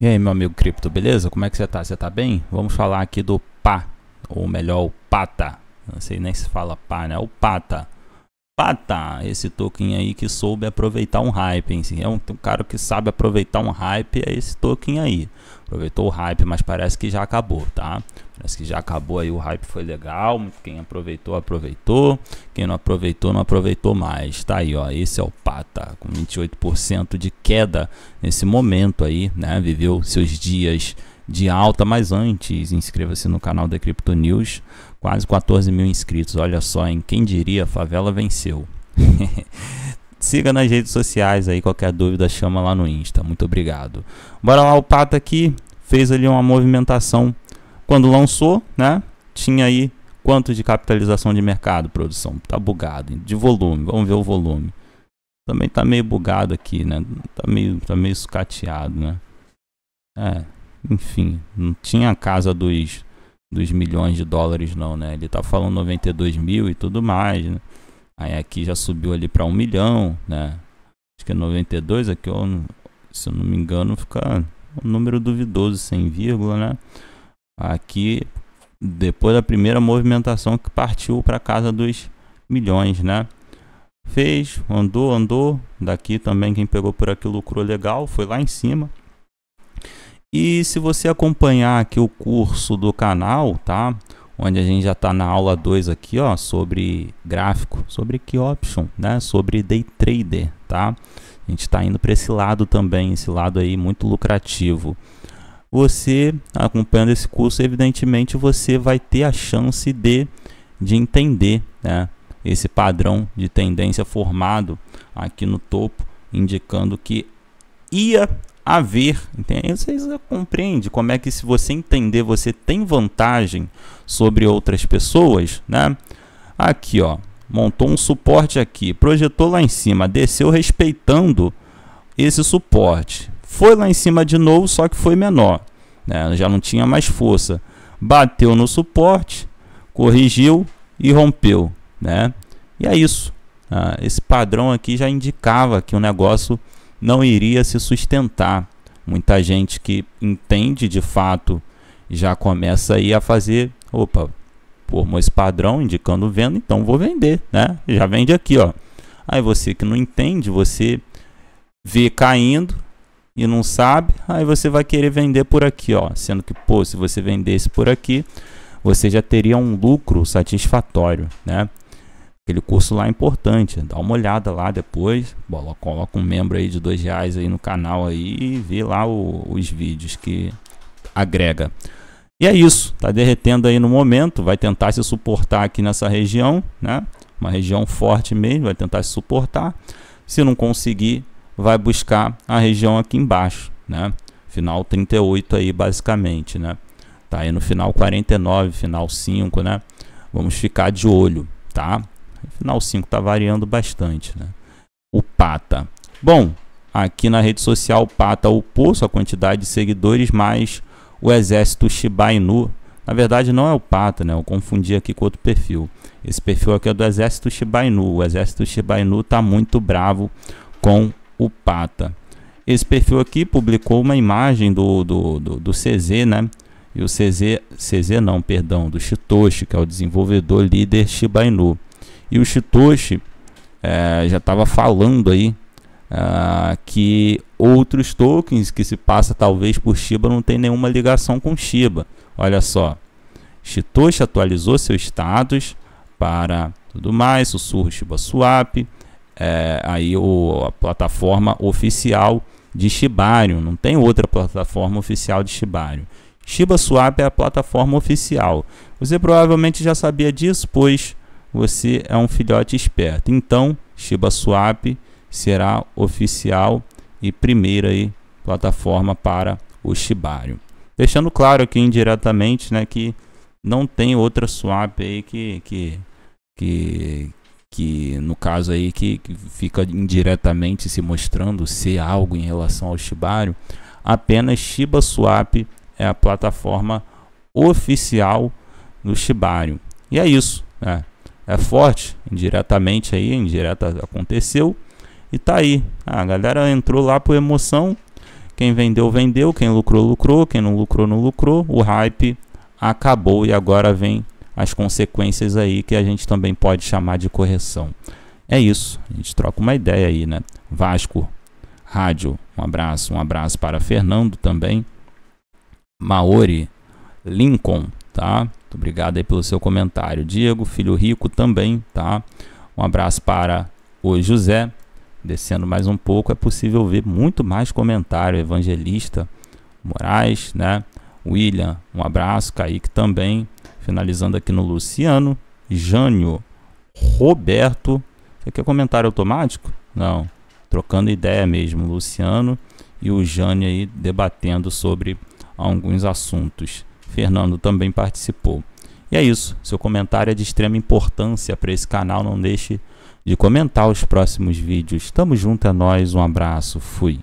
E aí, meu amigo cripto, beleza? Como é que você tá? Você tá bem? Vamos falar aqui do PA, ou melhor, o PATA. Não sei nem se fala PA, né? O PATA. PATA, esse token aí que soube aproveitar um hype, hein? É um, um cara que sabe aproveitar um hype, é esse token aí. Aproveitou o hype, mas parece que já acabou, tá? Parece que já acabou aí, o hype foi legal. Quem aproveitou, aproveitou. Quem não aproveitou, não aproveitou mais. Tá aí, ó. Esse é o Pata, com 28% de queda nesse momento aí, né? Viveu seus dias de alta, mas antes, inscreva-se no canal da Crypto News. Quase 14 mil inscritos. Olha só, em quem diria, a favela venceu. Siga nas redes sociais aí, qualquer dúvida chama lá no Insta. Muito obrigado. Bora lá, o Pata aqui fez ali uma movimentação quando lançou, né? Tinha aí quanto de capitalização de mercado, produção? Tá bugado. De volume, vamos ver o volume. Também tá meio bugado aqui, né? Tá meio, tá meio escateado, né? É, enfim, não tinha a casa dos, dos milhões de dólares não, né? Ele tá falando 92 mil e tudo mais, né? Aí aqui já subiu ali para um milhão, né? Acho que é 92 aqui, eu, se eu não me engano, fica um número duvidoso, sem vírgula, né? Aqui, depois da primeira movimentação que partiu para casa dos milhões, né? Fez, andou, andou. Daqui também quem pegou por aqui lucrou legal, foi lá em cima. E se você acompanhar aqui o curso do canal, tá? Onde a gente já está na aula 2 aqui, ó, sobre gráfico, sobre que option, né? Sobre day trader, tá? A gente está indo para esse lado também, esse lado aí muito lucrativo você acompanhando esse curso, evidentemente você vai ter a chance de, de entender né, esse padrão de tendência formado aqui no topo, indicando que ia haver, entende? Vocês compreende como é que se você entender, você tem vantagem sobre outras pessoas, né? Aqui, ó, montou um suporte aqui, projetou lá em cima, desceu respeitando esse suporte. Foi lá em cima de novo, só que foi menor, né? já não tinha mais força. Bateu no suporte, corrigiu e rompeu, né? E é isso. Ah, esse padrão aqui já indicava que o negócio não iria se sustentar. Muita gente que entende de fato já começa aí a fazer, opa, formou esse padrão indicando venda, então vou vender, né? Já vende aqui, ó. Aí você que não entende, você vê caindo, e não sabe, aí você vai querer vender por aqui, ó. Sendo que, pô, se você vendesse por aqui, você já teria um lucro satisfatório, né? Aquele curso lá é importante, dá uma olhada lá depois, bola, coloca um membro aí de dois reais aí no canal aí e vê lá o, os vídeos que agrega. E é isso, tá derretendo aí no momento, vai tentar se suportar aqui nessa região, né? Uma região forte mesmo, vai tentar se suportar. Se não conseguir, vai buscar a região aqui embaixo, né? Final 38 aí basicamente, né? Tá aí no final 49, final 5, né? Vamos ficar de olho, tá? Final 5 tá variando bastante, né? O Pata. Bom, aqui na rede social Pata o Poço, a quantidade de seguidores mais o exército Shiba Inu. Na verdade não é o Pata, né? Eu confundi aqui com outro perfil. Esse perfil aqui é do exército Shiba Inu. O exército Shiba Inu tá muito bravo com o Pata. Esse perfil aqui publicou uma imagem do, do, do, do CZ, né? E o CZ, CZ não, perdão, do Shitoshi, que é o desenvolvedor líder Shiba Inu. E o Shitoshi é, já estava falando aí é, que outros tokens que se passa talvez por Shiba não tem nenhuma ligação com Shiba. Olha só, Shitoshi atualizou seu status para tudo mais, sussurro Shiba Swap, é, aí o, a plataforma oficial de Shibarium, não tem outra plataforma oficial de Shibarium. ShibaSwap é a plataforma oficial. Você provavelmente já sabia disso, pois você é um filhote esperto. Então, ShibaSwap será oficial e primeira aí, plataforma para o Shibarium. Deixando claro aqui indiretamente né, que não tem outra swap aí que, que, que, que no caso aí que, que fica indiretamente se mostrando ser algo em relação ao Shibari, apenas Shiba Swap é a plataforma oficial do Shibari. E é isso, né? É forte, indiretamente aí, indireta aconteceu e tá aí. Ah, a galera entrou lá por emoção. Quem vendeu, vendeu. Quem lucrou, lucrou. Quem não lucrou, não lucrou. O hype acabou e agora vem as consequências aí que a gente também pode chamar de correção. É isso, a gente troca uma ideia aí, né? Vasco Rádio, um abraço, um abraço para Fernando também. Maori Lincoln, tá? Muito obrigado aí pelo seu comentário. Diego, filho rico também, tá? Um abraço para o José. Descendo mais um pouco, é possível ver muito mais comentário. Evangelista Moraes, né? William, um abraço. Kaique também. Finalizando aqui no Luciano, Jânio, Roberto. Isso aqui é comentário automático? Não. Trocando ideia mesmo, Luciano e o Jânio aí debatendo sobre alguns assuntos. Fernando também participou. E é isso. Seu comentário é de extrema importância para esse canal. Não deixe de comentar os próximos vídeos. Tamo junto, é nóis. Um abraço. Fui.